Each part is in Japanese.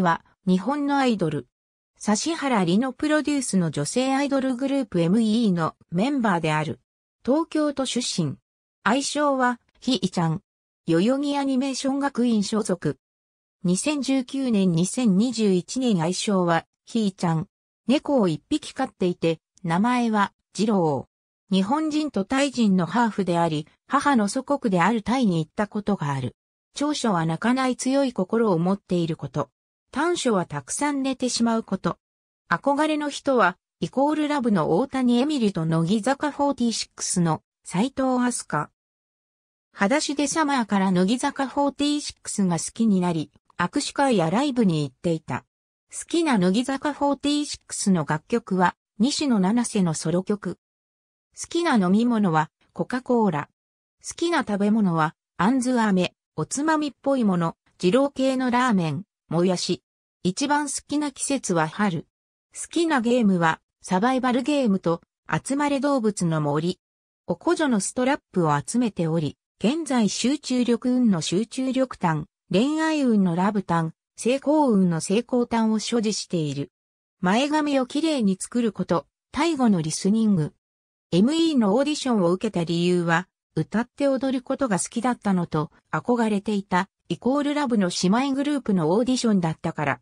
は、日本のアイドル。指原里のプロデュースの女性アイドルグループ MEE のメンバーである。東京都出身。愛称は、ひいちゃん。代々木アニメーション学院所属。2019年2021年愛称は、ひいちゃん。猫を一匹飼っていて、名前は、ジロー。日本人とタイ人のハーフであり、母の祖国であるタイに行ったことがある。長所は泣かない強い心を持っていること。短所はたくさん寝てしまうこと。憧れの人は、イコールラブの大谷エミリと乃木坂46の斎藤飛鳥。裸足でサマーから乃木坂46が好きになり、握手会やライブに行っていた。好きな乃木坂46の楽曲は、西野七瀬のソロ曲。好きな飲み物は、コカ・コーラ。好きな食べ物は、あんず飴、おつまみっぽいもの、二郎系のラーメン。もやし。一番好きな季節は春。好きなゲームはサバイバルゲームと集まれ動物の森。おこ女のストラップを集めており、現在集中力運の集中力単、恋愛運のラブ単、成功運の成功単を所持している。前髪をきれいに作ること、タ語のリスニング。ME のオーディションを受けた理由は、歌って踊ることが好きだったのと憧れていたイコールラブの姉妹グループのオーディションだったから。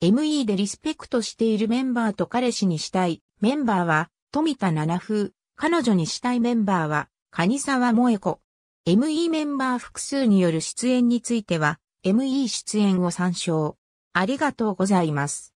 ME でリスペクトしているメンバーと彼氏にしたいメンバーは富田七風、彼女にしたいメンバーは蟹沢萌子。ME メンバー複数による出演については ME 出演を参照。ありがとうございます。